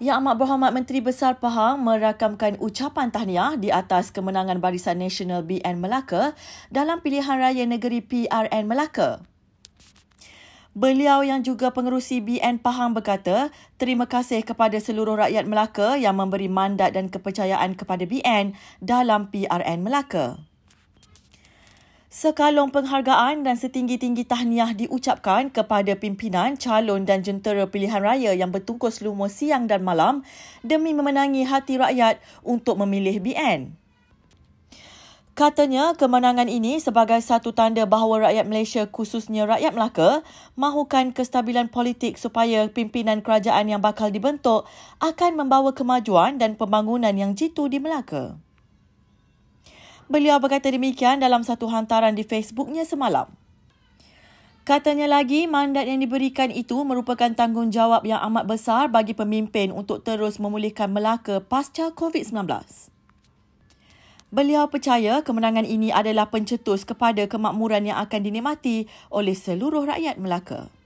Yang Amat Berhormat Menteri Besar Pahang merakamkan ucapan tahniah di atas kemenangan Barisan Nasional BN Melaka dalam pilihan raya negeri PRN Melaka. Beliau yang juga pengerusi BN Pahang berkata, terima kasih kepada seluruh rakyat Melaka yang memberi mandat dan kepercayaan kepada BN dalam PRN Melaka. Sekalong penghargaan dan setinggi-tinggi tahniah diucapkan kepada pimpinan, calon dan jentera pilihan raya yang bertungkus lumus siang dan malam demi memenangi hati rakyat untuk memilih BN. Katanya kemenangan ini sebagai satu tanda bahawa rakyat Malaysia khususnya rakyat Melaka mahukan kestabilan politik supaya pimpinan kerajaan yang bakal dibentuk akan membawa kemajuan dan pembangunan yang jitu di Melaka beliau berkata demikian dalam satu hantaran di Facebooknya semalam. Katanya lagi, mandat yang diberikan itu merupakan tanggungjawab yang amat besar bagi pemimpin untuk terus memulihkan Melaka pasca COVID-19. Beliau percaya kemenangan ini adalah pencetus kepada kemakmuran yang akan dinikmati oleh seluruh rakyat Melaka.